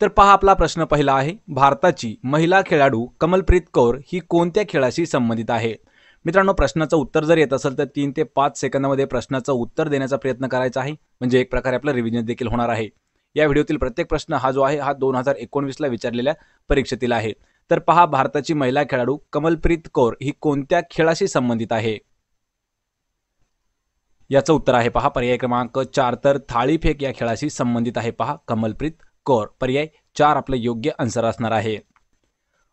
तर पहा आपला प्रश्न पहिला आहे भारताची महिला खेळाडू कमलप्रीत कौर ही कोणत्या खेळाशी संबंधित आहे मित्रांनो प्रश्नाचं उत्तर जर येत असेल तर तीन ते पाच सेकंदामध्ये प्रश्नाचं उत्तर देण्याचा प्रयत्न करायचा आहे म्हणजे एक प्रकारे आपलं रिव्हिजन देखील होणार आहे या व्हिडिओतील प्रत्येक प्रश्न हा जो आहे हा दोन हजार एकोणवीसला विचारलेल्या परीक्षेतील आहे तर पहा भारताची महिला खेळाडू कमलप्रीत कौर ही कोणत्या खेळाशी संबंधित आहे याचं उत्तर आहे पहा पर्याय क्रमांक चार तर थाळीफेक या खेळाशी संबंधित आहे पहा कमलप्रीत स्कोअर पर्याय चार आपलं योग्य आन्सर असणार आहे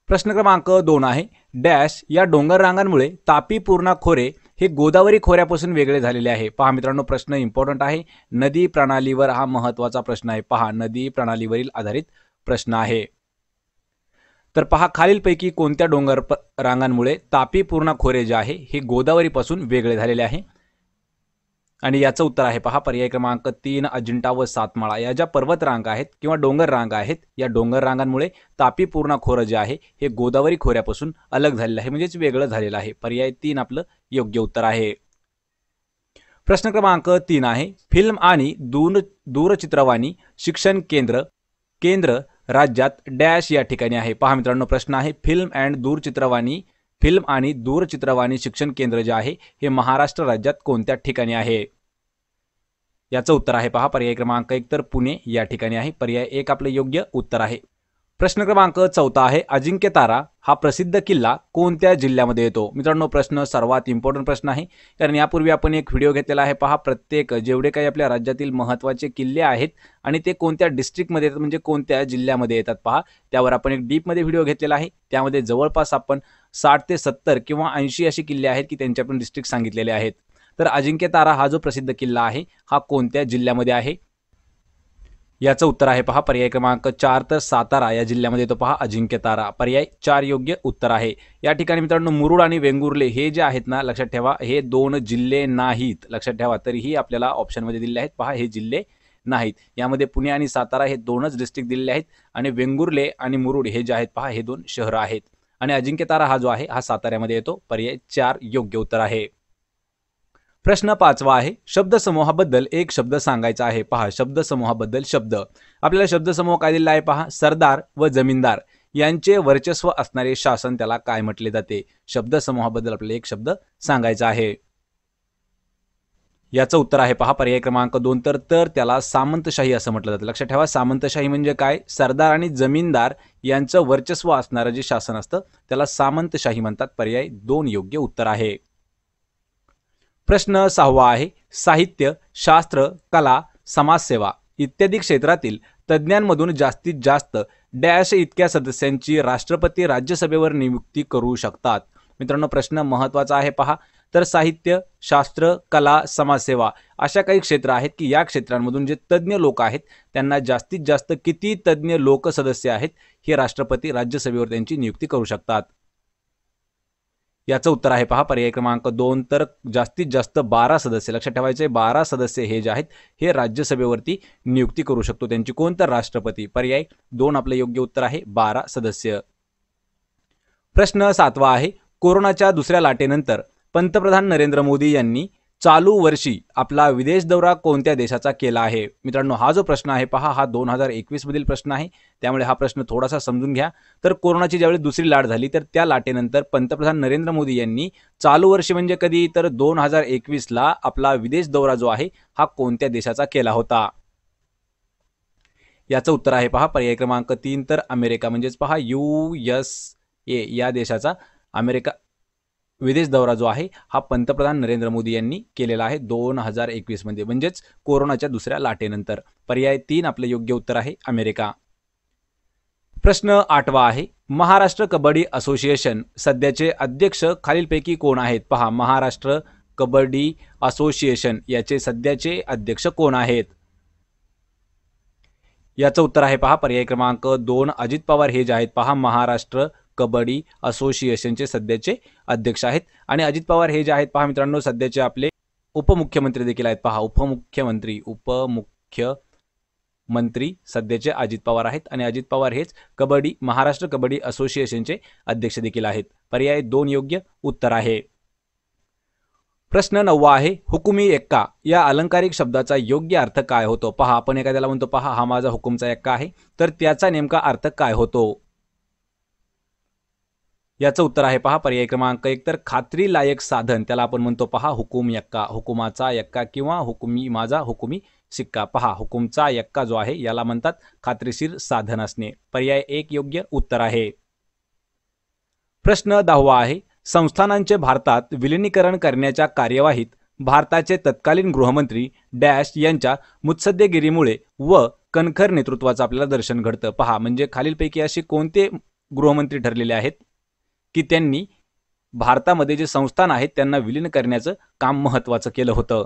प्रश्न क्रमांक दोन आहे डॅश या डोंगर रांगांमुळे तापी पूर्णा खोरे हे गोदावरी खोऱ्यापासून वेगळे झालेले आहे पहा मित्रांनो प्रश्न इम्पॉर्टंट आहे नदी प्रणालीवर हा महत्वाचा प्रश्न आहे पहा नदी प्रणालीवरील आधारित प्रश्न आहे तर पहा खालीलपैकी कोणत्या डोंगर रांगांमुळे तापी पूर्णा खोरे जे आहे हे गोदावरीपासून वेगळे झालेले आहे आणि याचं उत्तर आहे पहा पर्याय क्रमांक तीन अजिंठा व सातमाळा या ज्या पर्वत रांगा आहेत किंवा डोंगर रांगा आहेत या डोंगर रांगांमुळे तापी पूर्णा खोरं जे आहे हे गोदावरी खोऱ्यापासून अलग झालेलं आहे म्हणजेच वेगळं झालेलं आहे पर्याय तीन आपलं योग्य उत्तर आहे प्रश्न क्रमांक तीन आहे फिल्म आणि दूर दूरचित्रवाणी शिक्षण केंद्र केंद्र राज्यात डॅश या ठिकाणी आहे पहा मित्रांनो प्रश्न आहे फिल्म अँड दूरचित्रवाणी फिल्म आणि दूरचित्रवाणी शिक्षण केंद्र जे आहे हे महाराष्ट्र राज्यात कोणत्या ठिकाणी आहे याचं उत्तर आहे पहा पर्याय क्रमांक एक तर पुणे या ठिकाणी आहे पर्याय एक आपलं योग्य उत्तर आहे प्रश्न क्रमांक चौथा आहे अजिंक्य तारा हा प्रसिद्ध किल्ला कोणत्या जिल्ह्यामध्ये येतो मित्रांनो प्रश्न सर्वात इम्पॉर्टंट प्रश्न आहे कारण यापूर्वी आपण एक व्हिडिओ घेतलेला आहे पहा प्रत्येक जेवढे काही आपल्या राज्यातील महत्त्वाचे किल्ले आहेत आणि ते कोणत्या डिस्ट्रिक्टमध्ये येतात म्हणजे कोणत्या जिल्ह्यामध्ये येतात पहा त्यावर आपण एक डीपमध्ये व्हिडिओ घेतलेला आहे त्यामध्ये जवळपास आपण साठ ते सत्तर किंवा ऐंशी असे किल्ले आहेत की त्यांचे आपण डिस्ट्रिक्ट सांगितलेले आहेत तर अजिंक्य तारा हा जो प्रसिद्ध किल्ला आहे हा कोणत्या जिल्ह्यामध्ये आहे याचं उत्तर आहे पहा पर्याय क्रमांक चार तर सातारा या जिल्ह्यामध्ये येतो पहा अजिंक्य तारा पर्याय चार योग्य उत्तर आहे या ठिकाणी मित्रांनो मुरुड आणि वेंगुर्ले हे जे आहेत ना लक्षात ठेवा हे दोन जिल्हे नाहीत लक्षात ठेवा तरीही आपल्याला ऑप्शनमध्ये दिले आहेत पहा हे जिल्हे नाहीत यामध्ये पुणे आणि सातारा हे दोनच डिस्ट्रिक्ट दिलेले आहेत आणि वेंगुर्ले आणि मुरुड हे जे आहेत पहा हे दोन शहरं आहेत आणि अजिंक्य तारा हा जो आहे हा साताऱ्यामध्ये येतो पर्याय चार योग्य उत्तर आहे प्रश्न पाचवा आहे शब्दसमूहाबद्दल एक शब्द सांगायचा आहे पहा शब्दसमूहाबद्दल शब्द आपल्याला शब्दसमूह काय दिलेला आहे पहा सरदार व जमीनदार यांचे वर्चस्व असणारे शासन त्याला काय म्हटले जाते शब्दसमूहाबद्दल आपल्याला एक शब्द सांगायचा आहे याचं उत्तर आहे पहा पर्याय क्रमांक दोन तर तर त्याला सामंतशाही असं म्हटलं जातं लक्षात ठेवा सामंतशाही म्हणजे काय सरदार आणि जमीनदार यांचं वर्चस्व असणारं जे शासन असतं त्याला सामंतशाही म्हणतात पर्याय दोन योग्य उत्तर आहे प्रश्न सहावा आहे साहित्य शास्त्र कला समाजसेवा इत्यादी क्षेत्रातील तज्ज्ञांमधून जास्तीत जास्त डॅश इतक्या सदस्यांची राष्ट्रपती राज्यसभेवर नियुक्ती करू शकतात मित्रांनो प्रश्न महत्वाचा आहे पहा तर साहित्य शास्त्र कला समाजसेवा अशा काही क्षेत्र आहेत की या क्षेत्रांमधून जे तज्ज्ञ लोक आहेत त्यांना जास्तीत जास्त किती तज्ज्ञ लोकसदस्य आहेत हे राष्ट्रपती राज्यसभेवर त्यांची नियुक्ती करू शकतात याचं उत्तर आहे पहा पर्याय क्रमांक दोन तर जास्तीत जास्त बारा सदस्य लक्षात ठेवायचे बारा सदस्य हे जे आहेत हे राज्यसभेवरती नियुक्ती करू शकतो त्यांची कोण तर राष्ट्रपती पर्याय दोन आपलं योग्य उत्तर आहे बारा सदस्य प्रश्न सातवा आहे कोरोनाच्या दुसऱ्या लाटेनंतर पंतप्रधान नरेंद्र मोदी यांनी चालू वर्षी आपला विदेश दौरा कोणत्या देशाचा केला आहे मित्रांनो हा जो प्रश्न आहे पहा हा दोन हजार एकवीसमधील प्रश्न आहे त्यामुळे हा प्रश्न थोडासा समजून घ्या तर कोरोनाची ज्यावेळी दुसरी लाट झाली तर त्या लाटेनंतर पंतप्रधान नरेंद्र मोदी यांनी चालू वर्षी म्हणजे कधी तर दोन हजार एकवीसला आपला विदेश दौरा जो आहे हा कोणत्या देशाचा केला होता याचं उत्तर आहे पहा पर्याय क्रमांक तीन तर अमेरिका म्हणजेच पहा यू एस ए या देशाचा अमेरिका विदेश दौरा जो आहे हा पंतप्रधान नरेंद्र मोदी यांनी केलेला आहे दोन हजार एकवीसमध्ये म्हणजेच कोरोनाच्या दुसऱ्या लाटेनंतर पर्याय तीन आपले योग्य उत्तर आहे अमेरिका प्रश्न आठवा आहे महाराष्ट्र कबड्डी असोसिएशन सध्याचे अध्यक्ष खालीलपैकी कोण आहेत पहा महाराष्ट्र कबड्डी असोसिएशन याचे सध्याचे अध्यक्ष कोण आहेत याचं उत्तर आहे पहा पर्याय क्रमांक दोन अजित पवार हे जे आहेत पहा महाराष्ट्र कबड्डी असोसिएशनचे सध्याचे अध्यक्ष आहेत आणि अजित पवार हे जे आहेत पहा मित्रांनो सध्याचे आपले उपमुख्यमंत्री देखील आहेत पहा उपमुख्यमंत्री उपमुख्य मंत्री सध्याचे अजित पवार आहेत आणि अजित पवार हेच कबड्डी महाराष्ट्र कबड्डी असोसिएशनचे अध्यक्ष देखील आहेत पर्याय दोन योग्य उत्तर आहे प्रश्न नववा आहे हुकुमी एक्का या अलंकारिक शब्दाचा योग्य अर्थ काय होतो पहा आपण एखाद्याला म्हणतो पहा हा माझा हुकुमचा एक्का आहे तर त्याचा नेमका अर्थ काय होतो याचं उत्तर आहे पहा पर्याय क्रमांक एक तर खात्री लायक साधन त्याला आपण म्हणतो पहा हुकुम यक्का हुकुमाचा यक्का किंवा हुकुमी माझा हुकुमी सिक्का पहा हुकुमचा यक्का जो आहे याला म्हणतात खात्रीशीर साधन असणे पर्याय एक योग्य उत्तर आहे प्रश्न दहावा आहे संस्थानांचे भारतात विलिनीकरण करण्याच्या कार्यवाहीत भारताचे तत्कालीन गृहमंत्री डॅश यांच्या मुत्सद्देगिरीमुळे व कणखर नेतृत्वाचं आपल्याला दर्शन घडतं पहा म्हणजे खालीलपैकी असे कोणते गृहमंत्री ठरलेले आहेत की त्यांनी भारतामध्ये जे संस्थान आहेत त्यांना विलीन करण्याचं काम महत्वाचं केलं होतं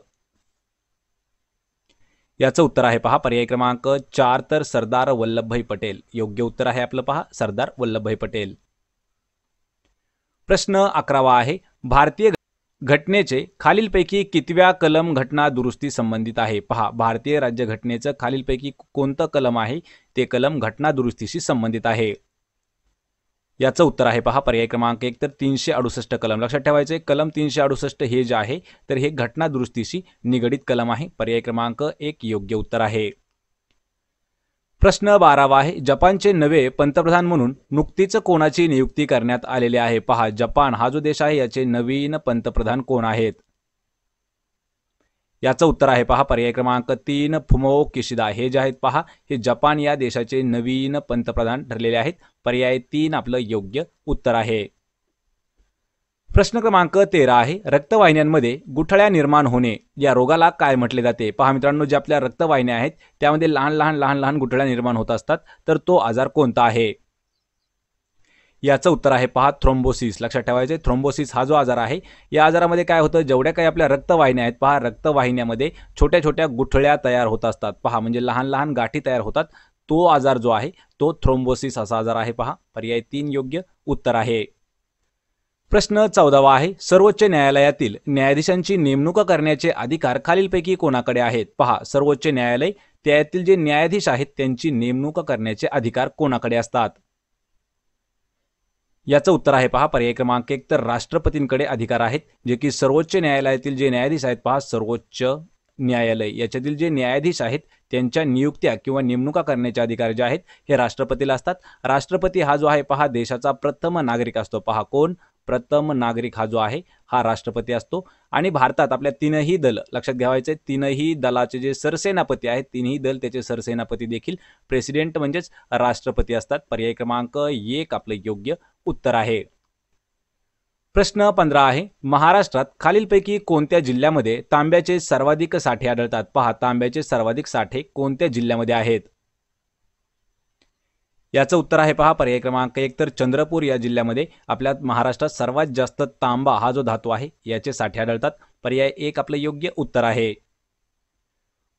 याचं उत्तर आहे पहा पर्याय क्रमांक चार तर सरदार वल्लभभाई पटेल योग्य उत्तर आहे आपलं पहा सरदार वल्लभभाई पटेल प्रश्न अकरावा आहे भारतीय घटनेचे खालीलपैकी कितव्या कलम घटना दुरुस्ती संबंधित आहे पहा भारतीय घटनेचं खालीलपैकी कोणतं कलम आहे ते कलम घटना दुरुस्तीशी संबंधित आहे याचं उत्तर आहे पहा पर्याय क्रमांक एक तर तीनशे अडुसष्ट कलम लक्षात ठेवायचे कलम तीनशे अडुसष्ट हे जे आहे तर हे घटना निगडित कलम आहे पर्याय क्रमांक एक योग्य उत्तर आहे प्रश्न बारावा आहे जपानचे नवे पंतप्रधान म्हणून नुकतीच कोणाची नियुक्ती करण्यात आलेली आहे पहा जपान हा जो देश आहे याचे नवीन पंतप्रधान कोण आहेत याचं उत्तर आहे पहा पर्याय क्रमांक तीन फुमो किशिदा हे जे आहेत पहा हे जपान या देशाचे नवीन पंतप्रधान ठरलेले आहेत पर्याय तीन आपलं योग्य उत्तर आहे प्रश्न क्रमांक तेरा आहे रक्तवाहिन्यांमध्ये गुठळ्या निर्माण होणे या रोगाला काय म्हटले जाते पहा मित्रांनो जे आपल्या रक्तवाहिन्या आहेत त्यामध्ये लहान लहान लहान लहान गुठळ्या निर्माण होत असतात तर तो आजार कोणता आहे याचं उत्तर आहे पहा थ्रोम्बोसिस लक्षात ठेवायचे थ्रोम्बोसिस हा जो आजार आहे या आजारामध्ये काय होतं जेवढ्या काही आपल्या रक्तवाहिन्या आहेत पहा रक्तवाहिन्यामध्ये छोट्या छोट्या गुठळ्या तयार होत असतात पहा म्हणजे लहान लहान गाठी तयार होतात तो आजार जो आहे तो थ्रोम्बोसिस असा आजार आहे पहा पर्याय तीन योग्य उत्तर आहे प्रश्न चौदावा आहे सर्वोच्च न्यायालयातील न्यायाधीशांची नेमणूक करण्याचे अधिकार खालीलपैकी कोणाकडे आहेत पहा सर्वोच्च न्यायालय त्यातील जे न्यायाधीश आहेत त्यांची नेमणूक करण्याचे अधिकार कोणाकडे असतात याचं उत्तर आहे पहा पर्याय क्रमांक एक तर राष्ट्रपतींकडे अधिकार आहेत जे की सर्वोच्च न्यायालयातील जे न्यायाधीश आहेत पहा सर्वोच्च न्यायालय याच्यातील जे न्यायाधीश आहेत त्यांच्या नियुक्त्या किंवा नेमणुका करण्याचे अधिकार जे आहेत हे राष्ट्रपतीला असतात राष्ट्रपती हा जो आहे पहा देशाचा प्रथम नागरिक असतो पहा कोण प्रथम नागरिक हा जो आहे हा राष्ट्रपती असतो आणि भारतात आपल्या तीनही दल लक्षात घ्यावायचे तीनही दलाचे जे सरसेनापती आहेत तीनही दल त्याचे सरसेनापती देखील प्रेसिडेंट म्हणजेच राष्ट्रपती असतात पर्याय क्रमांक एक आपलं योग्य उत्तर आहे प्रश्न पंधरा आहे महाराष्ट्रात खालीलपैकी कोणत्या जिल्ह्यामध्ये तांब्याचे सर्वाधिक साठे आढळतात पहा तांब्याचे सर्वाधिक साठे कोणत्या जिल्ह्यामध्ये आहेत याचं उत्तर आहे पहा पर्याय क्रमांक एक तर चंद्रपूर या जिल्ह्यामध्ये आपल्या महाराष्ट्रात सर्वात जास्त तांबा हा जो धातू आहे याचे साठे आढळतात पर्याय एक आपलं योग्य उत्तर आहे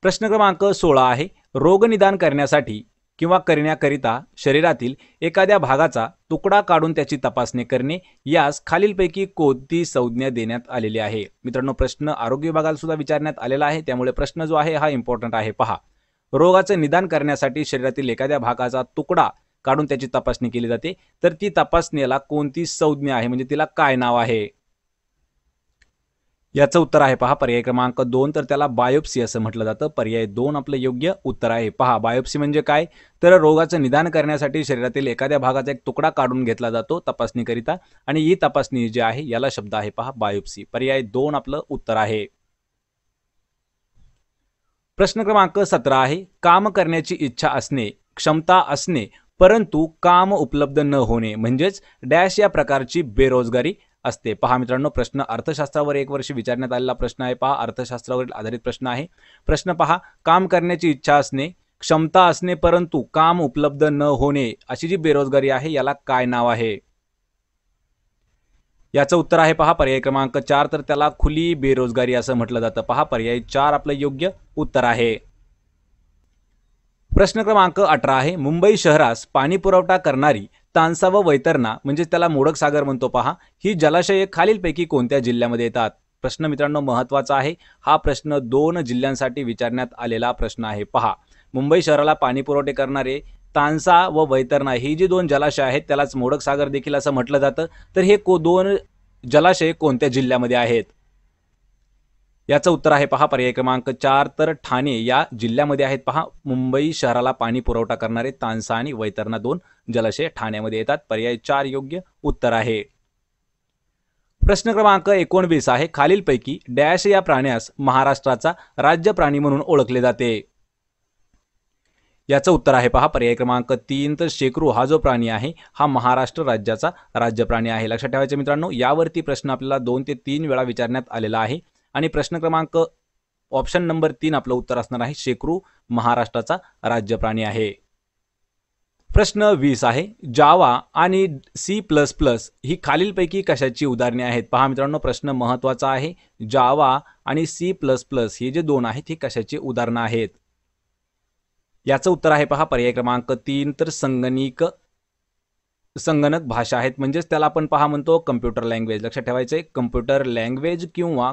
प्रश्न क्रमांक सोळा आहे रोगनिदान करण्यासाठी किंवा करण्याकरिता शरीरातील एखाद्या भागाचा तुकडा काढून त्याची तपासणी करणे यास खालीलपैकी कोणती संज्ञा देण्यात आलेली आहे मित्रांनो प्रश्न आरोग्य विभागाला सुद्धा विचारण्यात आलेला आहे त्यामुळे प्रश्न जो आहे हा इम्पॉर्टंट आहे पहा रोगाचे निदान करण्यासाठी शरीरातील एखाद्या भागाचा तुकडा काढून त्याची तपासणी केली जाते तर ती तपासणीला कोणती संज्ञा आहे म्हणजे तिला काय नाव आहे याचं उत्तर आहे पहा पर्याय क्रमांक दोन तर त्याला बायोप्सी असं म्हटलं जातं पर्याय दोन आपलं योग्य उत्तर आहे पहा बायोप्सी म्हणजे काय तर रोगाचं निदान करण्यासाठी शरीरातील एखाद्या भागाचा एक तुकडा काढून घेतला जातो तपासणीकरिता आणि ही तपासणी जी आहे याला शब्द आहे पहा बायोप्सी पर्याय दोन आपलं उत्तर आहे प्रश्न क्रमांक सतरा आहे काम करण्याची इच्छा असणे क्षमता असणे परंतु काम उपलब्ध न होणे म्हणजेच डॅश या प्रकारची बेरोजगारी असते पहा मित्रांनो प्रश्न अर्थशास्त्रावर एक वर्ष विचारण्यात आलेला प्रश्न आहे पहा अर्थशास्त्रावरील आधारित प्रश्न आहे प्रश्न पहा काम करण्याची इच्छा असणे क्षमता असणे परंतु काम उपलब्ध न होणे अशी जी बेरोजगारी आहे याला काय नाव आहे याचं उत्तर आहे पहा पर्याय क्रमांक चार तर त्याला खुली बेरोजगारी असं म्हटलं जातं पहा पर्याय चार आपलं योग्य उत्तर आहे प्रश्न क्रमांक अठरा आहे मुंबई शहरास पाणी पुरवठा करणारी तानसा व वैतरणा म्हणजे त्याला मोडक सागर म्हणतो पहा ही जलाशय खालीलपैकी कोणत्या जिल्ह्यामध्ये येतात प्रश्न मित्रांनो महत्वाचा आहे हा प्रश्न दोन जिल्ह्यांसाठी विचारण्यात आलेला प्रश्न आहे पहा मुंबई शहराला पाणी पुरवठे करणारे तानसा व वैतरणा ही जी दोन जलाशय आहेत त्यालाच मोडक सागर देखील असं म्हटलं जातं तर हे को दोन जलाशय कोणत्या जिल्ह्यामध्ये आहेत याचं उत्तर आहे पहा पर्याय क्रमांक चार तर ठाणे या जिल्ह्यामध्ये आहेत पहा मुंबई शहराला पाणी पुरवठा करणारे तानसा आणि वैतरणा दोन जलाशय ठाण्यामध्ये येतात पर्याय चार योग्य उत्तर आहे प्रश्न क्रमांक एकोणवीस आहे खालीलपैकी डॅश या प्राण्यास महाराष्ट्राचा राज्य प्राणी म्हणून ओळखले जाते याचं उत्तर आहे पहा पर्याय क्रमांक तीन तर शेकरू हा जो प्राणी आहे हा महाराष्ट्र राज्याचा राज्य प्राणी आहे लक्षात ठेवायचे मित्रांनो यावरती प्रश्न आपल्याला दोन ते तीन वेळा विचारण्यात आलेला आहे आणि प्रश्न क्रमांक ऑप्शन नंबर तीन आपलं उत्तर असणार आहे शेकरू महाराष्ट्राचा राज्य प्राणी आहे प्रश्न वीस आहे जावा आणि सी प्लस प्लस ही खालीलपैकी कशाची उदाहरणे आहेत पहा मित्रांनो प्रश्न महत्वाचा आहे जावा आणि सी प्लस प्लस हे जे दोन आहेत ही कशाची उदाहरणं आहेत याचं उत्तर आहे पहा पर्याय क्रमांक तीन तर संगणिक संगणक भाषा आहेत म्हणजेच त्याला आपण पहा म्हणतो कम्प्युटर लँग्वेज लक्षात ठेवायचं आहे कम्प्युटर लँग्वेज किंवा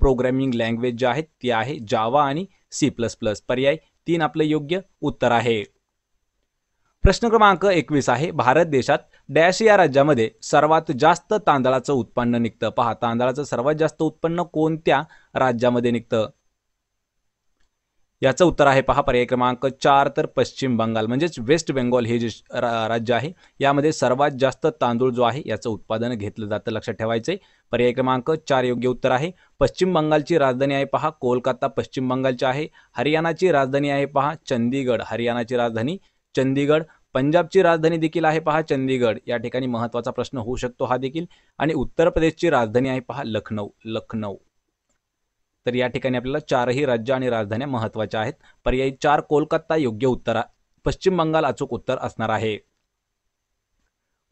प्रोग्रॅमिंग लँग्वेज जे आहेत ते आहे जावा आणि सी प्लस प्लस पर्याय तीन आपलं योग्य उत्तर आहे प्रश्न क्रमांक एकवीस आहे भारत देशात डॅश या राज्यामध्ये सर्वात जास्त तांदळाचं उत्पन्न निघतं पहा तांदळाचं सर्वात जास्त उत्पन्न कोणत्या राज्यामध्ये निघतं याचं उत्तर आहे पहा पर्याय क्रमांक चार तर पश्चिम बंगाल म्हणजेच वेस्ट बेंगॉल हे जे राज्य आहे यामध्ये सर्वात जास्त तांदूळ जो आहे याचं उत्पादन घेतलं जातं लक्षात ठेवायचं आहे पर्याय क्रमांक चार योग्य उत्तर आहे पश्चिम बंगालची राजधानी आहे पहा कोलकाता पश्चिम बंगालची आहे हरियाणाची राजधानी आहे पहा चंदीगड हरियाणाची राजधानी चंदीगड पंजाबची राजधानी देखील आहे पहा चंदीगड या ठिकाणी महत्त्वाचा प्रश्न होऊ शकतो हा देखील आणि उत्तर प्रदेशची राजधानी आहे पहा लखनौ लखनौ तर या ठिकाणी आपल्याला चारही राज्य आणि राजधान्या महत्वाच्या आहेत पर्यायी चार कोलकाता योग्य उत्तर पश्चिम बंगाल अचूक उत्तर असणार आहे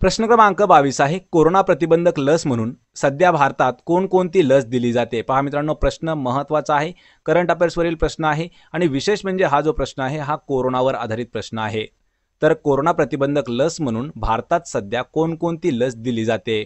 प्रश्न क्रमांक बावीस आहे कोरोना प्रतिबंधक लस म्हणून सध्या भारतात कोणकोणती लस दिली जाते पहा मित्रांनो प्रश्न महत्वाचा आहे करंट अफेअर्सवरील प्रश्न आहे आणि विशेष म्हणजे हा जो प्रश्न आहे हा कोरोनावर आधारित प्रश्न आहे तर कोरोना प्रतिबंधक लस म्हणून भारतात सध्या कोणकोणती लस दिली जाते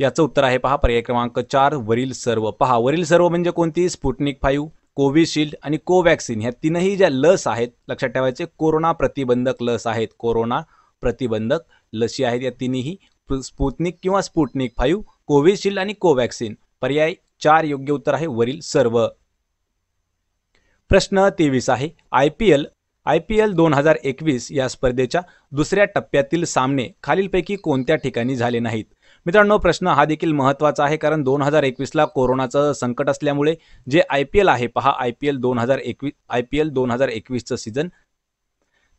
याचं उत्तर आहे पहा पर्याय क्रमांक चार वरील सर्व पहा वरील सर्व म्हणजे कोणती स्पुटनिक फाईव्ह कोविशिल्ड आणि कोवॅक्सिन ह्या तीनही ज्या लस आहेत लक्षात ठेवायचे कोरोना प्रतिबंधक लस आहेत कोरोना प्रतिबंधक लसी आहेत या तिन्ही स्पुटनिक किंवा स्पुटनिक फाईव्ह कोविशिल्ड आणि कोवॅक्सिन पर्याय चार योग्य उत्तर आहे वरील सर्व प्रश्न तेवीस आहे I P L I P L दोन हजार एकवीस या स्पर्धेच्या दुसऱ्या टप्प्यातील सामने खालीलपैकी कोणत्या ठिकाणी झाले नाहीत मित्रांनो प्रश्न हा देखील महत्त्वाचा आहे कारण दोन हजार एकवीसला कोरोनाचं संकट असल्यामुळे जे आय पी एल आहे पहा आय पी एल दोन हजार एकवीस आय पी एल दोन हजार एकवीसचं सीझन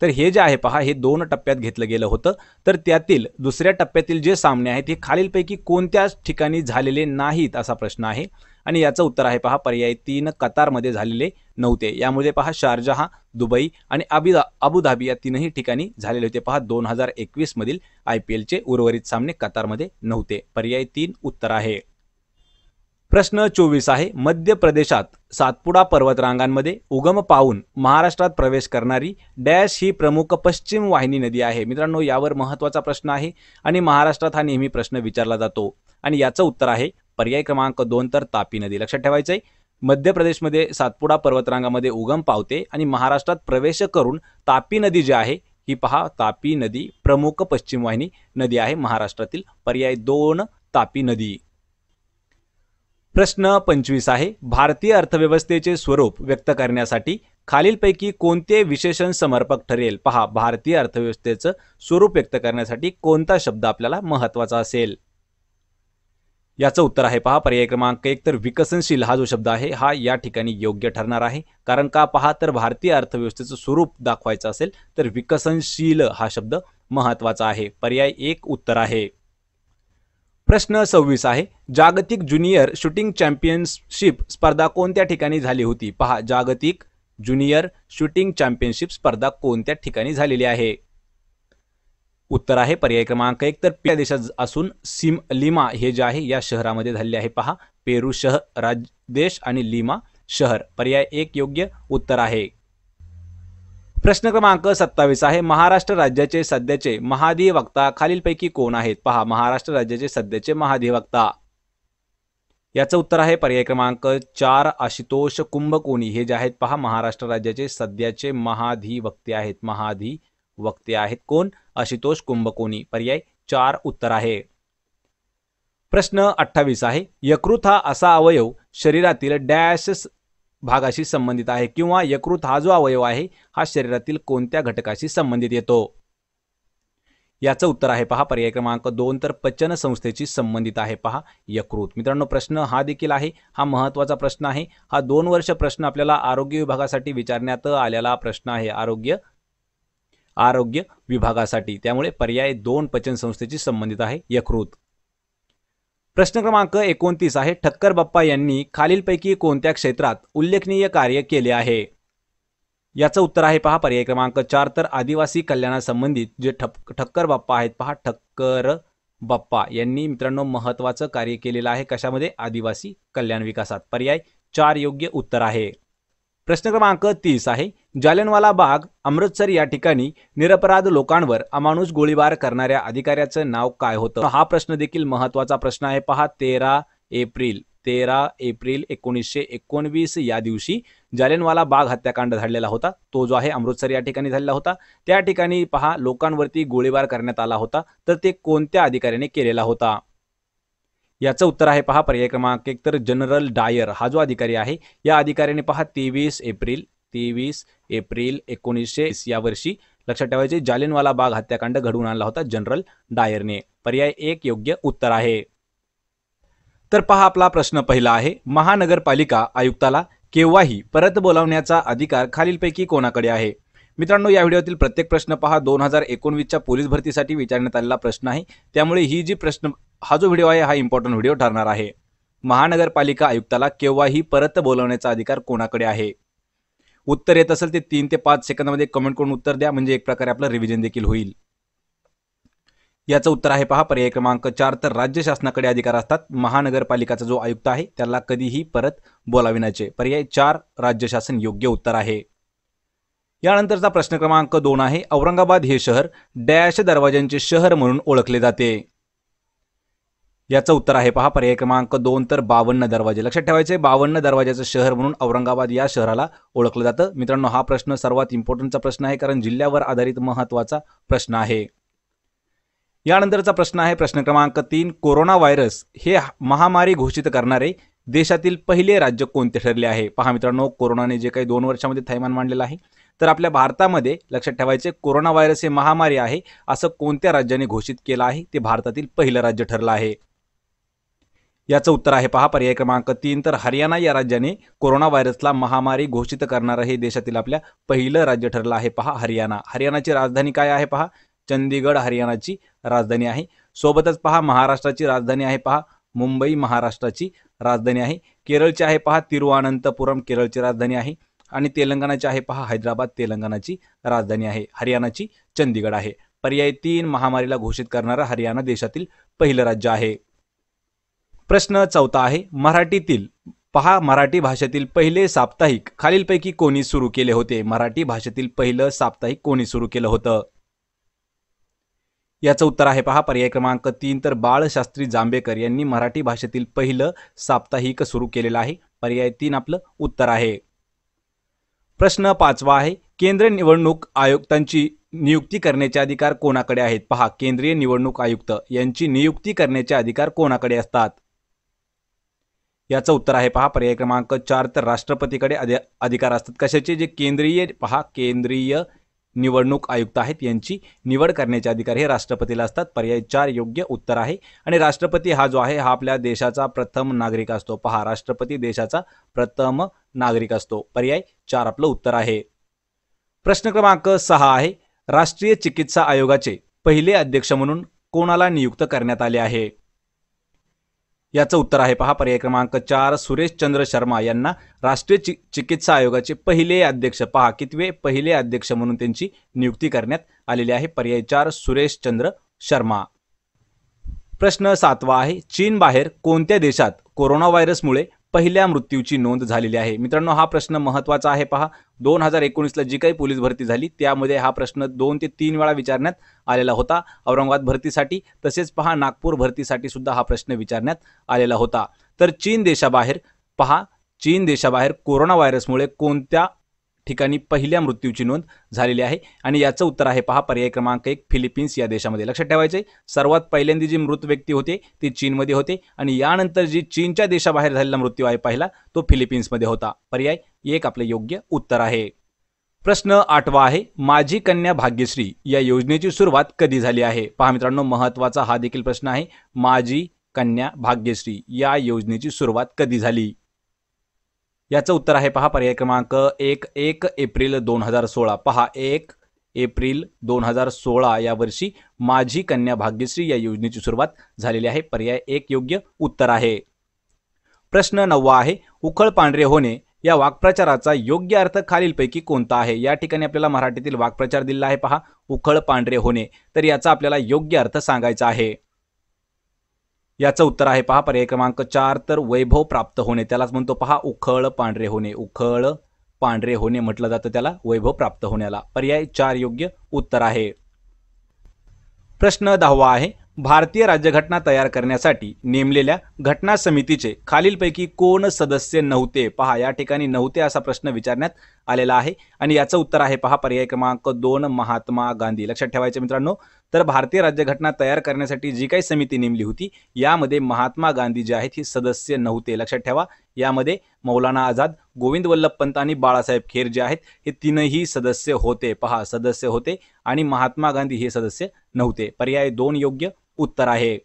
तर हे जे आहे पहा हे दोन टप्प्यात घेतलं गेलं होतं तर त्यातील दुसऱ्या टप्प्यातील जे सामने आहेत हे खालीलपैकी कोणत्याच ठिकाणी झालेले नाहीत असा प्रश्न आहे आणि याचं उत्तर आहे पहा पर्याय तीन कतारमध्ये झालेले नव्हते यामध्ये पहा शारजहा दुबई आणि अबिदा अबुधाबी या तीनही ठिकाणी झालेले होते पहा दोन हजार एकवीसमधील आय पी एलचे उर्वरित सामने कतारमध्ये नव्हते पर्याय तीन उत्तर आहे प्रश्न चोवीस आहे मध्य प्रदेशात सातपुडा पर्वतरांगांमध्ये उगम पाहून महाराष्ट्रात प्रवेश करणारी डॅश ही प्रमुख पश्चिम वाहिनी नदी आहे मित्रांनो यावर महत्त्वाचा प्रश्न आहे आणि महाराष्ट्रात हा नेहमी प्रश्न विचारला जातो आणि याचं उत्तर आहे पर्याय क्रमांक दोन तर तापी नदी लक्षात ठेवायचं आहे मध्य प्रदेशमध्ये सातपुडा पर्वतरांगामध्ये उगम पावते आणि महाराष्ट्रात प्रवेश करून तापी नदी जी आहे ही पहा तापी नदी प्रमुख पश्चिम वाहिनी नदी आहे महाराष्ट्रातील पर्याय दोन तापी नदी प्रश्न पंचवीस आहे भारतीय अर्थव्यवस्थेचे स्वरूप व्यक्त करण्यासाठी खालीलपैकी कोणते विशेषण समर्पक ठरेल पहा भारतीय अर्थव्यवस्थेचं स्वरूप व्यक्त करण्यासाठी कोणता शब्द आपल्याला महत्त्वाचा असेल याचं उत्तर आहे पहा पर्याय क्रमांक एक तर विकसनशील हा जो शब्द आहे हा या ठिकाणी योग्य ठरणार आहे कारण का पहा तर भारतीय अर्थव्यवस्थेचं स्वरूप दाखवायचं असेल तर विकसनशील हा शब्द महत्वाचा आहे पर्याय एक उत्तर आहे प्रश्न सव्वीस आहे जागतिक ज्युनियर शूटिंग चॅम्पियनशिप स्पर्धा कोणत्या ठिकाणी झाली होती पहा जागतिक ज्युनियर शूटिंग चॅम्पियनशिप स्पर्धा कोणत्या ठिकाणी झालेली आहे उत्तर आहे पर्याय क्रमांक एक तर पेरू देशात असून सिम लिमा हे जे आहे या शहरामध्ये झाले आहे पहा पेरू शहर राज देश आणि लिमा शहर पर्याय एक योग्य उत्तर आहे प्रश्न क्रमांक सत्तावीस आहे महाराष्ट्र राज्याचे सध्याचे महाधिवक्ता खालीलपैकी कोण आहेत पहा महाराष्ट्र राज्याचे सध्याचे महाधिवक्ता याचं उत्तर आहे पर्याय क्रमांक चार आशुतोष कुंभकोणी हे जे आहेत पहा महाराष्ट्र राज्याचे सध्याचे महाधिवक्ते आहेत महाधिवक्ते आहेत कोण आशितोष कुंभकोणी पर्याय चार उत्तर आहे प्रश्न अठ्ठावीस आहे यकृत हा असा अवयव शरीरातील डॅश भागाशी संबंधित आहे किंवा यकृत हा जो अवयव आहे हा शरीरातील कोणत्या घटकाशी संबंधित येतो याचं उत्तर आहे पहा पर्याय क्रमांक दोन तर पचन संस्थेशी संबंधित आहे पहा यकृत मित्रांनो प्रश्न हा देखील आहे हा महत्वाचा प्रश्न आहे हा दोन वर्ष प्रश्न आपल्याला आरोग्य विभागासाठी विचारण्यात आलेला प्रश्न आहे आरोग्य आरोग्य विभागासाठी त्यामुळे पर्याय दोन पचन संस्थेची संबंधित आहे यकृत प्रश्न क्रमांक एकोणतीस आहे ठक्कर बाप्पा यांनी खालीलपैकी कोणत्या क्षेत्रात उल्लेखनीय कार्य केले आहे याचं उत्तर आहे पहा पर्याय क्रमांक चार तर आदिवासी कल्याणासंबंधित जे ठप ठक्कर बाप्पा आहेत पहा ठक्कर बाप्पा यांनी मित्रांनो महत्त्वाचं कार्य केलेलं आहे कशामध्ये आदिवासी कल्याण विकासात पर्याय चार योग्य उत्तर आहे प्रश्न क्रमांक तीस आहे जालियनवाला बाग अमृतसर या ठिकाणी निरपराध लोकांवर अमानुष गोळीबार करणाऱ्या अधिकाऱ्याचं नाव काय होतं हा प्रश्न देखील महत्वाचा प्रश्न आहे पहा तेरा एप्रिल तेरा एप्रिल एकोणीसशे एकोणवीस या दिवशी जालियनवाला बाग हत्याकांड झालेला होता तो जो आहे अमृतसर या ठिकाणी झालेला होता त्या ठिकाणी पहा लोकांवरती गोळीबार करण्यात आला होता तर ते कोणत्या अधिकाऱ्याने केलेला होता याचं उत्तर आहे पहा पर्याय क्रमांक एक तर जनरल डायर हा जो अधिकारी आहे या अधिकाऱ्याने पहा तेवीस एप्रिल तेवीस एप्रिल एकोणीसशे या वर्षी लक्षात ठेवायचे जालिनवाला बाग हत्याकांड घडवून आणला होता जनरल डायरने पर्याय एक योग्य उत्तर आहे तर पहा आपला प्रश्न पहिला आहे महानगरपालिका आयुक्ताला केव्हाही परत बोलावण्याचा अधिकार खालीलपैकी कोणाकडे आहे मित्रांनो या व्हिडिओतील प्रत्येक प्रश्न पहा दोन हजार एकोणवीसच्या पोलीस भरतीसाठी विचारण्यात आलेला प्रश्न आहे त्यामुळे ही जी प्रश्न हा जो व्हिडिओ आहे हा इम्पॉर्टंट व्हिडिओ ठरणार आहे महानगरपालिका आयुक्ताला केव्हाही परत बोलवण्याचा अधिकार कोणाकडे आहे उत्तर येत असेल ते तीन ते पाच सेकंदामध्ये कमेंट करून उत्तर द्या म्हणजे एक प्रकारे आपलं रिव्हिजन देखील होईल याचं उत्तर आहे पहा पर्याय क्रमांक चार तर राज्य शासनाकडे अधिकार असतात महानगरपालिकाचा जो आयुक्त आहे त्याला कधीही परत बोलाविण्याचे पर्याय चार राज्य शासन योग्य उत्तर आहे यानंतरचा प्रश्न क्रमांक दोन आहे औरंगाबाद हे शहर डॅश दरवाज्यांचे शहर म्हणून ओळखले जाते याचं उत्तर आहे पहा पर्याय क्रमांक दोन तर बावन्न दरवाजे लक्षात ठेवायचे बावन्न दरवाजाचं शहर म्हणून औरंगाबाद या शहराला ओळखलं जातं मित्रांनो हा प्रश्न सर्वात इम्पॉर्टंटचा प्रश्न आहे कारण जिल्ह्यावर आधारित महत्त्वाचा प्रश्न आहे यानंतरचा प्रश्न आहे प्रश्न क्रमांक तीन कोरोना व्हायरस हे महामारी घोषित करणारे देशातील पहिले राज्य कोणते ठरले आहे पहा मित्रांनो कोरोनाने जे काही दोन वर्षामध्ये थैमान मांडलेलं आहे तर आपल्या भारतामध्ये लक्षात ठेवायचे कोरोना व्हायरस हे महामारी आहे असं कोणत्या राज्याने घोषित केलं आहे ते भारतातील पहिलं राज्य ठरलं आहे याचं उत्तर आहे पहा पर्याय क्रमांक तीन तर हरियाणा या राज्याने कोरोना व्हायरसला महामारी घोषित करणारं हे देशातील आपल्या पहिलं राज्य ठरलं आहे पहा हरियाणा हरियाणाची राजधानी काय आहे पहा चंदीगड हरियाणाची राजधानी आहे सोबतच पहा महाराष्ट्राची राजधानी आहे पहा मुंबई महाराष्ट्राची राजधानी आहे केरळची आहे पहा तिरुअनंतपुरम केरळची राजधानी आहे आणि तेलंगणाचे आहे पहा हैदराबाद तेलंगणाची राजधानी आहे हरियाणाची चंदीगड आहे पर्याय तीन महामारीला घोषित करणारा हरियाणा देशातील पहिलं राज्य आहे प्रश्न चौथा आहे मराठीतील पहा मराठी भाषेतील पहिले साप्ताहिक खालीलपैकी कोणी सुरू केले होते मराठी भाषेतील पहिलं साप्ताहिक कोणी सुरू केलं होतं याचं उत्तर आहे पहा पर्याय क्रमांक तीन तर बाळशास्त्री जांभेकर यांनी मराठी भाषेतील पहिलं साप्ताहिक सुरू केलेलं आहे पर्याय तीन आपलं उत्तर आहे प्रश्न पाचवा आहे केंद्रीय निवडणूक आयुक्तांची नियुक्ती करण्याचे अधिकार कोणाकडे आहेत पहा केंद्रीय निवडणूक आयुक्त यांची नियुक्ती करण्याचे अधिकार कोणाकडे असतात याचं उत्तर आहे पहा पर्याय क्रमांक चार तर राष्ट्रपतीकडे अधिकार असतात कशाचे जे केंद्रीय पहा केंद्रीय निवडणूक आयुक्त आहेत यांची निवड करण्याचे अधिकार हे राष्ट्रपतीला असतात पर्याय चार योग्य उत्तर आहे आणि राष्ट्रपती हा जो आहे हा आपल्या देशाचा प्रथम नागरिक असतो पहा राष्ट्रपती देशाचा प्रथम नागरिक असतो पर्याय चार आपलं उत्तर आहे प्रश्न क्रमांक सहा आहे राष्ट्रीय चिकित्सा आयोगाचे पहिले अध्यक्ष म्हणून कोणाला नियुक्त करण्यात आले आहे याचं उत्तर आहे पहा पर्याय क्रमांक चार सुरेश चंद्र शर्मा यांना राष्ट्रीय चिकित्सा आयोगाचे पहिले अध्यक्ष पहा कितवे पहिले अध्यक्ष म्हणून त्यांची नियुक्ती करण्यात आलेली आहे पर्याय चार सुरेश चंद्र शर्मा प्रश्न सातवा आहे चीन बाहेर कोणत्या देशात कोरोना व्हायरसमुळे पहिल्या मृत्यूची नोंद झालेली आहे मित्रांनो हा प्रश्न महत्त्वाचा आहे पहा दोन हजार एकोणीसला जी काही पोलीस भरती झाली त्यामध्ये हा प्रश्न दोन ते तीन वेळा विचारण्यात आलेला होता औरंगाबाद भरतीसाठी तसेच पहा नागपूर भरतीसाठी सुद्धा हा प्रश्न विचारण्यात आलेला होता तर चीन देशाबाहेर पहा चीन देशाबाहेर कोरोना व्हायरसमुळे कोणत्या ठिकाणी पहिल्या मृत्यूची नोंद झालेली आहे आणि याचं उत्तर आहे पहा पर्याय क्रमांक एक फिलिपिन्स या देशामध्ये लक्षात ठेवायचे सर्वात पहिल्यांदी जी मृत व्यक्ती होते ती चीनमध्ये होते आणि यानंतर जी चीनच्या देशाबाहेर झालेला मृत्यू आहे पहिला तो फिलिपिन्समध्ये होता पर्याय एक आपलं योग्य उत्तर आहे प्रश्न आठवा आहे माझी कन्या भाग्यश्री या योजनेची सुरुवात कधी झाली आहे पहा मित्रांनो महत्वाचा हा देखील प्रश्न आहे माझी कन्या भाग्यश्री या योजनेची सुरुवात कधी झाली याचं उत्तर आहे पहा पर्याय क्रमांक एक एक एप्रिल दोन हजार सोळा पहा एक एप्रिल दोन हजार सोळा या वर्षी माझी कन्या भाग्यश्री या योजनेची सुरुवात झालेली आहे पर्याय एक योग्य उत्तर आहे प्रश्न नववा आहे उखळ पांढरे होणे या वाक्प्रचाराचा योग्य अर्थ खालीलपैकी कोणता आहे या ठिकाणी आपल्याला मराठीतील वाक्प्रचार दिलेला आहे पहा उखळ पांढरे होणे तर याचा आपल्याला योग्य अर्थ सांगायचा आहे याचं उत्तर आहे पहा पर्याय क्रमांक चार तर वैभव प्राप्त होणे त्यालाच म्हणतो पहा उखळ पांढरे होणे उखळ पांढरे होणे म्हटलं जातं त्याला वैभव प्राप्त होण्याला पर्याय चार योग्य उत्तर आहे प्रश्न दहावा आहे भारतीय राज्यघटना तयार करण्यासाठी नेमलेल्या घटना समितीचे खालीलपैकी कोण सदस्य नव्हते पहा या ठिकाणी नव्हते असा प्रश्न विचारण्यात आलेला आहे आणि याचं उत्तर आहे पहा पर्याय क्रमांक दोन महात्मा गांधी लक्षात ठेवायचे मित्रांनो तर भारतीय राज्यघटना तयार करण्यासाठी जी काही समिती नेमली होती यामध्ये महात्मा गांधी जे आहेत ही सदस्य नव्हते लक्षात ठेवा यामध्ये मौलाना आझाद गोविंद वल्लभ पंत आणि बाळासाहेब खेर जे आहेत हे तीनही सदस्य होते पहा सदस्य होते आणि महात्मा गांधी हे सदस्य नव्हते पर्याय दोन योग्य उत्तर आहे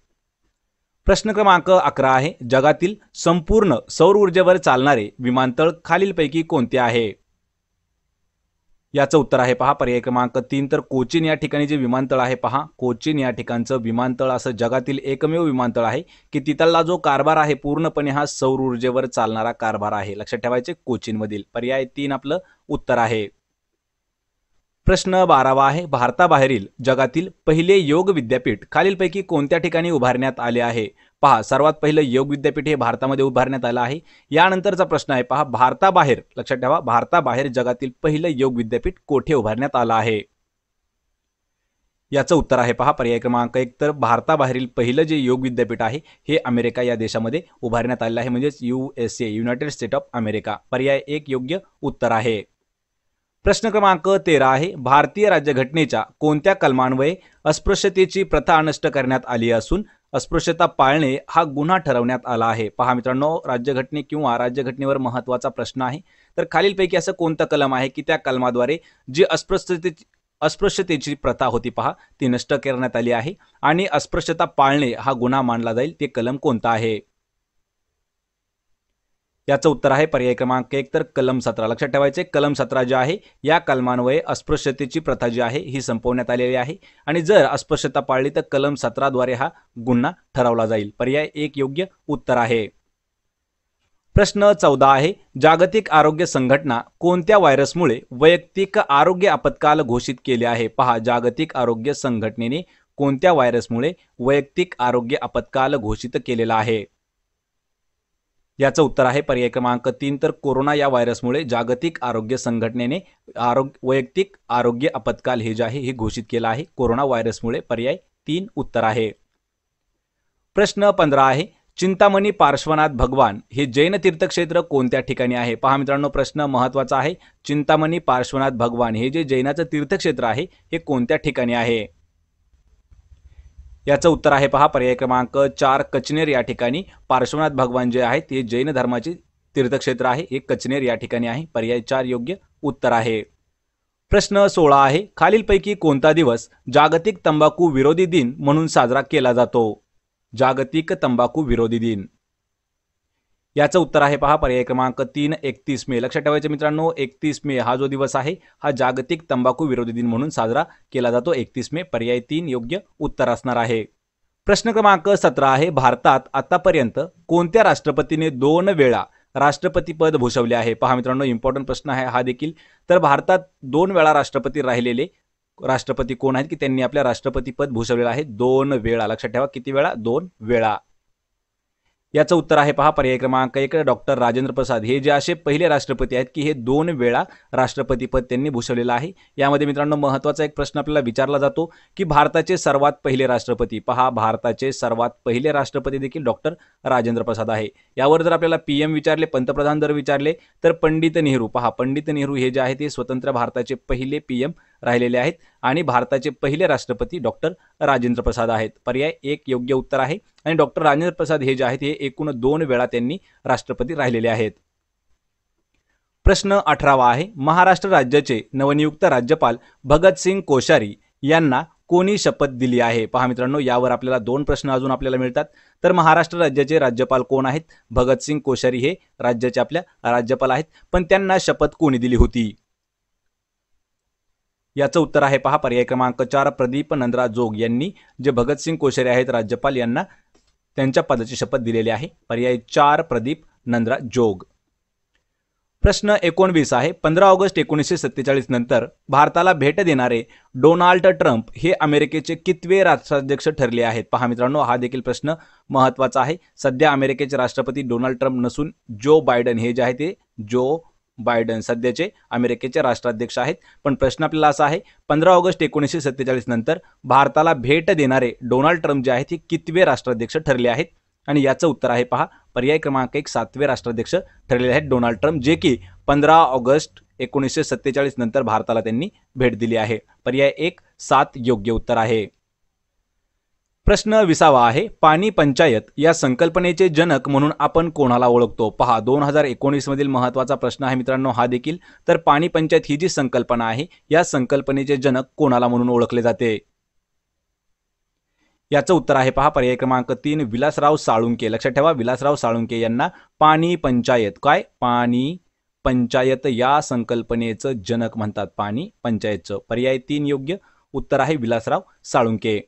प्रश्न क्रमांक अकरा आहे जगातील संपूर्ण सौर ऊर्जेवर चालणारे विमानतळ खालीलपैकी कोणते आहे याचं उत्तर आहे पहा पर्याय क्रमांक तीन तर कोचीन या ठिकाणी जे विमानतळ आहे पहा कोचीन या ठिकाणचं विमानतळ असं जगातील एकमेव विमानतळ आहे की तिथला जो कारभार आहे पूर्णपणे हा सौर ऊर्जेवर चालणारा कारभार आहे लक्षात ठेवायचे कोचीनमधील पर्याय तीन आपलं उत्तर आहे प्रश्न बारावा आहे भारताबाहेरील जगातील पहिले योग विद्यापीठ खालीलपैकी कोणत्या ठिकाणी उभारण्यात आले आहे पहा सर्वात पहिलं योग विद्यापीठ हे भारतामध्ये उभारण्यात आलं आहे यानंतरचा प्रश्न आहे पहा भारताबाहेर लक्षात ठेवा भारताबाहेर जगातील पहिलं योग विद्यापीठ कोठे उभारण्यात आलं आहे याचं उत्तर आहे पहा पर्याय क्रमांक एक तर भारताबाहेरील पहिलं जे योग विद्यापीठ आहे हे अमेरिका या देशामध्ये उभारण्यात आलेलं आहे म्हणजेच U S A United State of America पर्याय एक योग्य उत्तर आहे प्रश्न क्रमांक तेरा आहे भारतीय राज्यघटनेच्या कोणत्या कलमान्वये अस्पृश्यतेची प्रथा नष्ट करण्यात आली असून अस्पृश्यता पाळणे हा गुन्हा ठरवण्यात आला आहे पहा मित्रांनो राज्यघटने किंवा राज्यघटनेवर महत्त्वाचा प्रश्न आहे तर खालीलपैकी असं कोणतं कलम आहे की त्या कलमाद्वारे जी अस्पृश्यते अस्पृश्यतेची प्रथा होती पहा ती नष्ट करण्यात आली आहे आणि अस्पृश्यता पाळणे हा गुन्हा मानला जाईल ते कलम कोणता आहे याचं उत्तर आहे पर्याय क्रमांक एक तर कलम सतरा लक्षात ठेवायचे कलम सतरा जे आहे या कलमान्वये अस्पृश्यतेची प्रथा जी आहे ही संपवण्यात आलेली आहे आणि जर अस्पृश्यता पाळली तर कलम सतराद्वारे हा गुन्हा ठरवला जाईल पर्याय एक योग्य उत्तर आहे प्रश्न चौदा आहे जागतिक आरोग्य संघटना कोणत्या व्हायरसमुळे वैयक्तिक आरोग्य आपत्काल घोषित केले आहे पहा जागतिक आरोग्य संघटनेने कोणत्या व्हायरसमुळे वैयक्तिक आरोग्य आपत्काल घोषित केलेला आहे याचं उत्तर आहे पर्याय क्रमांक तीन तर कोरोना या व्हायरसमुळे जागतिक आरोग्य संघटनेने आरोग्य वैयक्तिक आरोग्य आपत्काल हे जे आहे हे घोषित केलं आहे कोरोना व्हायरसमुळे पर्याय तीन उत्तर आहे प्रश्न पंधरा आहे चिंतामणी पार्श्वनाथ भगवान हे जैन तीर्थक्षेत्र कोणत्या ठिकाणी आहे पहा मित्रांनो प्रश्न महत्त्वाचा आहे चिंतामणी पार्श्वनाथ भगवान हे जे जैनाचं तीर्थक्षेत्र आहे हे कोणत्या ठिकाणी आहे याचं उत्तर आहे पहा पर्याय क्रमांक चार कचनेर या ठिकाणी पार्श्वनाथ भगवान जे आहेत ते जैन धर्माचे तीर्थक्षेत्र आहे हे कचनेर या ठिकाणी आहे पर्याय चार योग्य उत्तर आहे प्रश्न सोळा आहे खालीलपैकी कोणता दिवस जागतिक तंबाखू विरोधी दिन म्हणून साजरा केला जातो जागतिक तंबाखू विरोधी दिन याचं उत्तर आहे पहा पर्याय क्रमांक तीन एकतीस मे लक्षात ठेवायचं मित्रांनो एकतीस मे हा जो दिवस आहे हा जागतिक तंबाखू विरोधी दिन म्हणून साजरा केला जातो एकतीस मे पर्याय तीन योग्य उत्तर असणार आहे प्रश्न क्रमांक सतरा आहे भारतात आतापर्यंत कोणत्या राष्ट्रपतीने दोन वेळा राष्ट्रपती पद भूषवले आहे पहा मित्रांनो इम्पॉर्टंट प्रश्न आहे हा देखील तर भारतात दोन वेळा राष्ट्रपती राहिलेले राष्ट्रपती कोण आहेत की त्यांनी आपल्या राष्ट्रपती पद भूषवलेलं आहे दोन वेळा लक्षात ठेवा किती वेळा दोन वेळा याचं उत्तर आहे पहा पर्याय क्रमांक एक डॉक्टर राजेंद्र प्रसाद हे जे असे पहिले राष्ट्रपती आहेत की हे दोन वेळा राष्ट्रपतीपद त्यांनी भूषवलेलं आहे यामध्ये मित्रांनो महत्त्वाचा एक प्रश्न आपल्याला विचारला जातो की भारताचे सर्वात पहिले राष्ट्रपती पहा भारताचे सर्वात पहिले राष्ट्रपती देखील डॉक्टर राजेंद्र प्रसाद आहे यावर जर आपल्याला पी एम विचारले पंतप्रधान जर विचारले तर पंडित नेहरू पहा पंडित नेहरू हे जे आहे ते स्वतंत्र भारताचे पहिले पी एम राहिलेले आहेत आणि भारताचे पहिले राष्ट्रपती डॉक्टर राजेंद्र प्रसाद आहेत पर्याय एक योग्य उत्तर आहे आणि डॉक्टर राजेंद्र प्रसाद हे जे आहेत हे एकूण दोन वेळा त्यांनी राष्ट्रपती राहिलेले आहेत प्रश्न अठरावा आहे महाराष्ट्र राज्याचे नवनियुक्त राज्यपाल भगतसिंग कोश्यारी यांना कोणी शपथ दिली आहे पहा मित्रांनो यावर आपल्याला दोन प्रश्न अजून आपल्याला मिळतात तर महाराष्ट्र राज्याचे राज्यपाल कोण आहेत भगतसिंग कोश्यारी हे राज्याचे आपल्या राज्यपाल आहेत पण त्यांना शपथ कोणी दिली होती याचं उत्तर आहे पहा पर्याय क्रमांक चार प्रदीप नंदरा जोग यांनी जे भगतसिंग कोश्यारी आहेत राज्यपाल यांना त्यांच्या पदाची शपथ दिलेली आहे पर्याय चार प्रदीप नंदरा जोग प्रश्न एकोणवीस आहे पंधरा ऑगस्ट एकोणीसशे सत्तेचाळीस नंतर भारताला भेट देणारे डोनाल्ड ट्रम्प हे अमेरिकेचे कितवे राष्ट्राध्यक्ष ठरले आहेत पहा मित्रांनो हा देखील प्रश्न महत्त्वाचा आहे सध्या अमेरिकेचे राष्ट्रपती डोनाल्ड ट्रम्प नसून जो बायडन हे जे आहे ते जो बायडन सध्याचे अमेरिकेचे राष्ट्राध्यक्ष आहेत पण प्रश्न आपल्याला असा आहे पंधरा ऑगस्ट एकोणीसशे सत्तेचाळीस नंतर भारताला भेट देणारे डोनाल्ड ट्रम्प जे आहेत हे कितवे राष्ट्राध्यक्ष ठरले आहेत आणि याचं उत्तर आहे पहा पर्याय क्रमांक एक सातवे राष्ट्राध्यक्ष ठरलेले आहेत डोनाल्ड ट्रम्प जे की पंधरा ऑगस्ट एकोणीसशे सत्तेचाळीस नंतर भारताला त्यांनी भेट दिली आहे पर्याय एक सात योग्य उत्तर आहे प्रश्न विसावा आहे पाणी पंचायत या संकल्पनेचे जनक म्हणून आपण कोणाला ओळखतो पहा दोन हजार एकोणीसमधील महत्त्वाचा प्रश्न आहे मित्रांनो हा देखील तर पाणी पंचायत ही जी संकल्पना आहे या संकल्पनेचे जनक कोणाला म्हणून ओळखले जाते याचं उत्तर आहे पहा पर्याय क्रमांक तीन विलासराव साळुंके लक्षात ठेवा विलासराव साळुंके यांना पाणी पंचायत काय पाणी पंचायत या संकल्पनेचं जनक म्हणतात पाणी पंचायतचं पर्याय तीन योग्य उत्तर आहे विलासराव साळुंके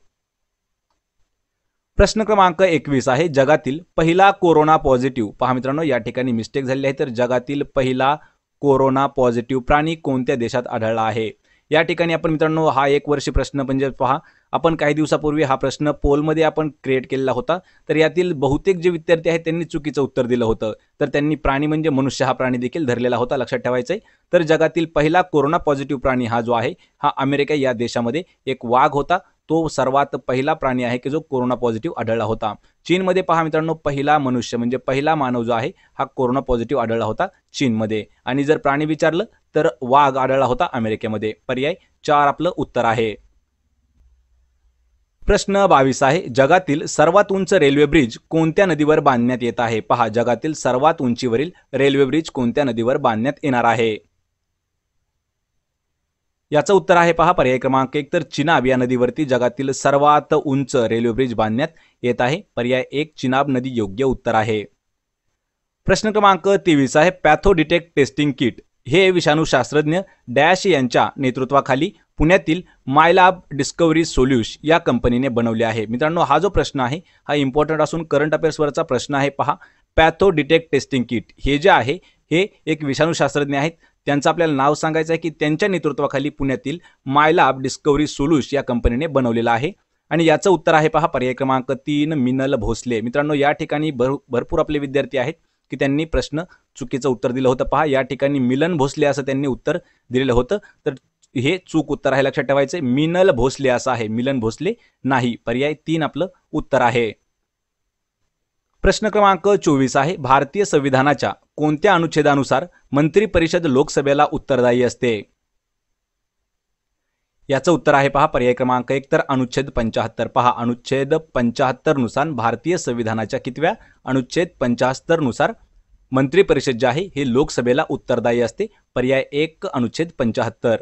प्रश्न क्रमांक एकवीस आहे जगातील पहिला कोरोना पॉझिटिव्ह पहा मित्रांनो या ठिकाणी मिस्टेक झाली आहे तर जगातील पहिला कोरोना पॉझिटिव्ह प्राणी कोणत्या देशात आढळला आहे या ठिकाणी आपण मित्रांनो हा एक वर्ष प्रश्न म्हणजे पहा आपण काही दिवसापूर्वी हा प्रश्न पोलमध्ये आपण क्रिएट केलेला होता तर यातील बहुतेक जे विद्यार्थी आहेत त्यांनी चुकीचं उत्तर दिलं होतं तर त्यांनी प्राणी म्हणजे मनुष्य हा प्राणी देखील धरलेला होता लक्षात ठेवायचंय आहे तर जगातील पहिला कोरोना पॉझिटिव्ह प्राणी हा जो आहे हा अमेरिका या देशामध्ये एक वाघ होता तो सर्वात पहिला प्राणी आहे की जो कोरोना पॉझिटिव्ह आढळला होता चीनमध्ये पहा मित्रांनो पहिला मनुष्य म्हणजे पहिला मानव जो आहे हा कोरोना पॉझिटिव्ह आढळला होता चीनमध्ये आणि जर प्राणी विचारलं तर वाघ आढळला होता अमेरिकेमध्ये पर्याय चार आपलं उत्तर आहे प्रश्न बावीस आहे जगातील सर्वात उंच रेल्वे ब्रिज कोणत्या नदीवर बांधण्यात येत आहे पहा जगातील सर्वात उंचीवरील रेल्वे ब्रिज कोणत्या नदीवर बांधण्यात येणार आहे याचं उत्तर आहे पहा पर्याय क्रमांक एक तर चिनाब या नदीवरती जगातील सर्वात उंच रेल्वे ब्रिज बांधण्यात येत आहे पर्याय एक चिनाब नदी योग्य उत्तर आहे प्रश्न क्रमांक तेवीस आहे डिटेक्ट टेस्टिंग किट हे विषाणूशास्त्रज्ञ डॅश यांच्या नेतृत्वाखाली पुण्यातील मायलाब डिस्कवरी सोल्यूश या कंपनीने बनवले आहे मित्रांनो हा जो प्रश्न आहे हा इम्पॉर्टंट असून करंट अफेअर्सवरचा प्रश्न आहे पहा पॅथो डिटेक्ट टेस्टिंग किट हे जे आहे हे एक विषाणूशास्त्रज्ञ आहेत त्यांचं आपल्याला नाव सांगायचं आहे की त्यांच्या नेतृत्वाखाली पुण्यातील मायलाब डिस्कवरी सोलूश या कंपनीने बनवलेला आहे आणि याचं उत्तर आहे पहा पर्याय क्रमांक तीन मिनल भोसले मित्रांनो या ठिकाणी भर भरपूर आपले विद्यार्थी आहेत की त्यांनी प्रश्न चुकीचं उत्तर दिलं होतं पहा या ठिकाणी मिलन भोसले असं त्यांनी उत्तर दिलेलं होतं तर हे चूक उत्तर आहे लक्षात ठेवायचं मिनल भोसले असं आहे मिलन भोसले नाही पर्याय तीन आपलं उत्तर आहे प्रश्न क्रमांक चोवीस आहे भारतीय संविधानाच्या कोणत्या अनुच्छेदानुसार मंत्री परिषद लोकसभेला उत्तरदायी असते याचं उत्तर आहे पहा पर्याय क्रमांक एक तर अनुच्छेद पंचाहत्तर पहा अनुच्छेद पंचाहत्तर नुसार भारतीय संविधानाच्या कितव्या अनुच्छेद पंचाहत्तर नुसार मंत्री परिषद जे आहे हे लोकसभेला उत्तरदायी असते पर्याय एक अनुच्छेद पंचाहत्तर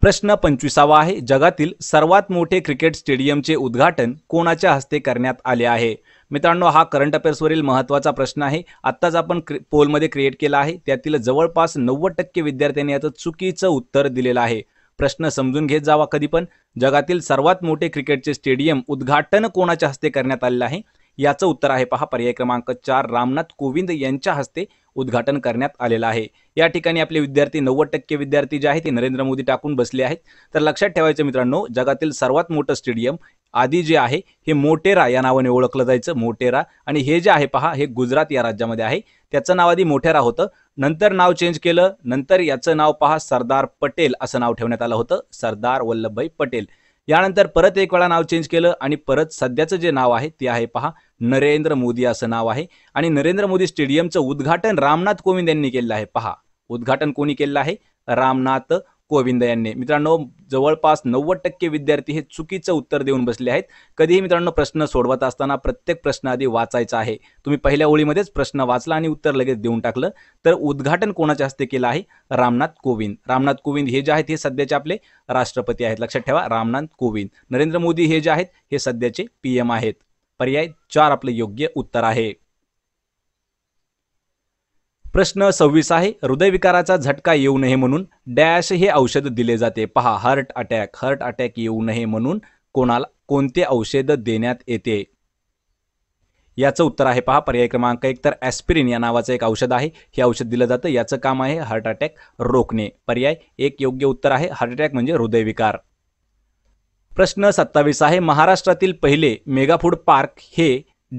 प्रश्न पंचवीसावा आहे जगातील सर्वात मोठे क्रिकेट स्टेडियमचे उद्घाटन कोणाच्या हस्ते करण्यात आले आहे मित्रांनो हा करंट अफेअर्सवरील महत्त्वाचा प्रश्न आहे आत्ताच आपण क्रि पोलमध्ये क्रिएट केला आहे त्यातील जवळपास नव्वद टक्के विद्यार्थ्यांनी याचं चुकीचं उत्तर दिलेलं आहे प्रश्न समजून घेत जावा कधी पण जगातील सर्वात मोठे क्रिकेटचे स्टेडियम उद्घाटन कोणाच्या हस्ते करण्यात आलेलं आहे याचं उत्तर आहे पहा पर्याय क्रमांक चार रामनाथ कोविंद यांच्या हस्ते उद्घाटन करण्यात आलेलं आहे या ठिकाणी आपले विद्यार्थी नव्वद टक्के विद्यार्थी जे आहेत ते नरेंद्र मोदी टाकून बसले आहेत तर लक्षात ठेवायचं मित्रांनो जगातील सर्वात मोठं स्टेडियम आधी जे आहे हे मोटेरा या नावाने ओळखलं जायचं मोटेरा आणि हे जे आहे पहा हे गुजरात या राज्यामध्ये आहे त्याचं नाव आधी मोटेरा होतं नंतर नाव चेंज केलं नंतर याचं नाव पहा सरदार पटेल असं नाव ठेवण्यात आलं होतं सरदार वल्लभभाई पटेल यानंतर परत एक वेळा नाव चेंज केलं आणि परत सध्याचं जे नाव आहे ते आहे पहा नरेंद्र मोदी असं नाव आहे आणि नरेंद्र मोदी स्टेडियमचं उद्घाटन रामनाथ कोविंद यांनी केलं आहे पहा उद्घाटन कोणी केलं आहे रामनाथ कोविंद यांनी मित्रांनो जवळपास नव्वद टक्के विद्यार्थी हे चुकीचं उत्तर देऊन बसले आहेत कधीही मित्रांनो प्रश्न सोडवत असताना प्रत्येक प्रश्न आधी वाचायचा आहे तुम्ही पहिल्या ओळीमध्येच प्रश्न वाचला आणि उत्तर लगेच देऊन टाकलं तर उद्घाटन कोणाच्या हस्ते केलं आहे रामनाथ कोविंद रामनाथ कोविंद हे जे आहेत हे सध्याचे आपले राष्ट्रपती आहेत लक्षात ठेवा रामनाथ कोविंद नरेंद्र मोदी हे जे आहेत हे सध्याचे पी एम आहेत पर्याय चार आपलं योग्य उत्तर आहे प्रश्न सव्वीस आहे हृदयविकाराचा झटका येऊ नये म्हणून डॅश हे औषध दिले जाते पहा हार्ट अटॅक हार्ट अटॅक येऊ नये म्हणून कोणाला कोणते औषध देण्यात येते याचं उत्तर आहे पहा पर्याय क्रमांक एक तर ॲस्पिरिन या नावाचं एक औषध आहे हे औषध दिलं जातं याचं काम आहे हार्ट अटॅक रोखणे पर्याय एक योग्य उत्तर आहे हार्ट अटॅक म्हणजे हृदयविकार प्रश्न सत्तावीस आहे महाराष्ट्रातील पहिले मेगाफूड पार्क हे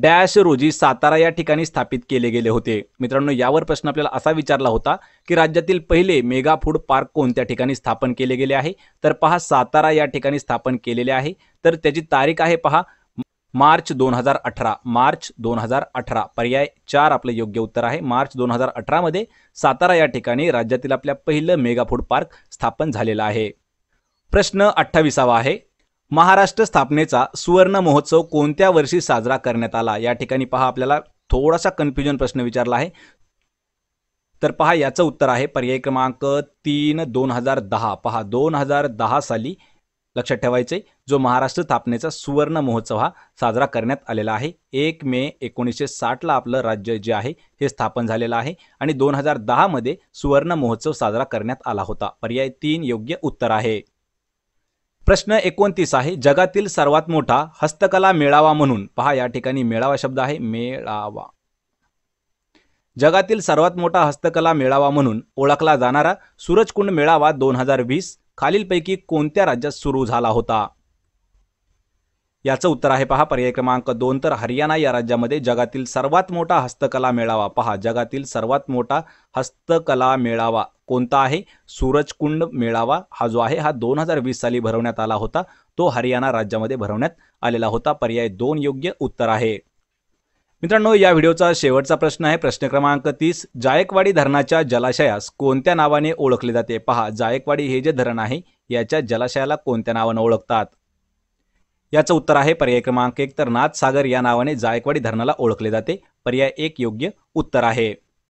डॅश रोजी सातारा या ठिकाणी स्थापित केले गेले होते मित्रांनो यावर प्रश्न आपल्याला असा विचारला होता की राज्यातील पहिले मेगा फूड पार्क कोणत्या ठिकाणी स्थापन केले गेले आहे तर पहा सातारा या ठिकाणी स्थापन केलेले आहे तर त्याची तारीख आहे पहा मार्च दोन हजार अठरा मार्च दोन हजार अठरा पर्याय चार आपलं योग्य उत्तर आहे मार्च दोन हजार अठरामध्ये सातारा या ठिकाणी राज्यातील आपल्या पहिलं मेगा फूड पार्क स्थापन झालेलं आहे प्रश्न अठ्ठावीसावा आहे महाराष्ट्र स्थापनेचा सुवर्ण महोत्सव कोणत्या वर्षी साजरा करण्यात आला या ठिकाणी पहा आपल्याला थोडासा कन्फ्युजन प्रश्न विचारला आहे तर पहा याचं उत्तर आहे पर्याय क्रमांक तीन दोन हजार दहा पहा दोन हजार दहा साली लक्षात ठेवायचे जो महाराष्ट्र स्थापनेचा सुवर्ण महोत्सव हा साजरा करण्यात आलेला आहे एक मे एकोणीसशे साठला आपलं राज्य जे आहे हे स्थापन झालेलं आहे आणि दोन हजार दहामध्ये सुवर्ण महोत्सव साजरा करण्यात आला होता पर्याय तीन योग्य उत्तर आहे प्रश्न एकोणतीस आहे जगातील सर्वात मोठा हस्तकला मेळावा म्हणून पहा या ठिकाणी मेळावा शब्द आहे मेळावा जगातील सर्वात मोठा हस्तकला मेळावा म्हणून ओळखला जाणारा सूरजकुंड मेळावा दोन हजार वीस खालीलपैकी कोणत्या राज्यात सुरू झाला होता याचं उत्तर आहे पहा पर्याय क्रमांक दोन तर हरियाणा या राज्यामध्ये जगातील सर्वात मोठा हस्तकला मेळावा पहा जगातील सर्वात मोठा हस्तकला मेळावा कोणता आहे सूरजकुंड मेळावा हा जो आहे हा दोन हजार वीस साली भरवण्यात आला होता तो हरियाणा राज्यामध्ये भरवण्यात आलेला होता पर्याय दोन योग्य उत्तर आहे मित्रांनो या व्हिडिओचा शेवटचा प्रश्न आहे प्रश्न क्रमांक तीस जायकवाडी धरणाच्या जलाशयास कोणत्या नावाने ओळखले जाते पहा जायकवाडी हे जे धरण आहे याच्या जलाशयाला कोणत्या नावाने ओळखतात याचं उत्तर आहे पर्याय क्रमांक एक तर नाथसागर या नावाने जायकवाडी धरणाला ओळखले जाते पर्याय एक योग्य उत्तर आहे